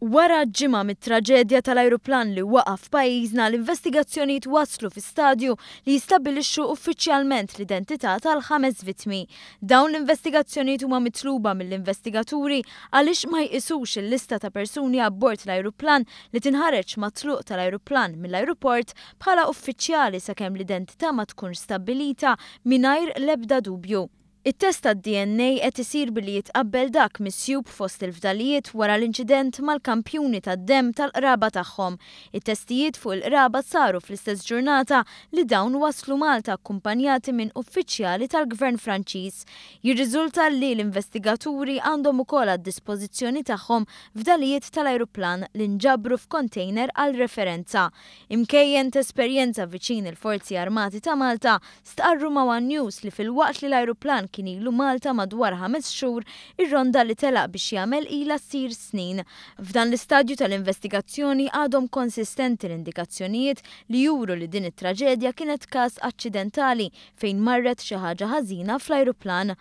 Wara ġima mit-traġedja tal-ajruplan li waqaf f'pajjiżna l-investigazzjonijiet waslu fi stadju li jistabbilixxu uffiċjalment l-identità tal-ħames vittmi. Dawn l-investigazzjonijiet huma mitluba mill-investigaturi għaliex ma jqisux il-lista ta' persuni abbord l-ajruplan li tinħareġ matluq tal-ajruplan mill-ajruport bħala uffiċjali sakemm l-identità ma tkun stabilita mingħajr l-ebda dubju it-test tad dna qed isir billi jitqabbel dak misjub fost il-fdalijiet wara l-inċident mal-kampjuni tad-dem tal-qraba tagħhom. It-testijiet fuq il-qraba saru fl-istess ġurnata li dawn waslu Malta akkumpanjati minn uffiċjali tal-Gvern Franċiż. Jirriżulta li l-investigaturi għandhom ukoll għad-dispożizzjoni tagħhom fdalijiet tal-ajruplan li nġabru f'kontejner għal referenza. Imkejjen esperjenza viċin il-Forzi Armati ta' Malta stqarru ma' News li fil-waqt li l-ajruplan kien ilu Malta madwar ħames xhur ir-ronda li telaq biex jagħmel ila sir snin. F'dan l-istadju tal-investigazzjoni għadhom konsistenti l-indikazzjonijiet li juru li din it-traġedja kienet każ aċċidentali fejn marret xi ħaġa ħażina fl-ajruplan.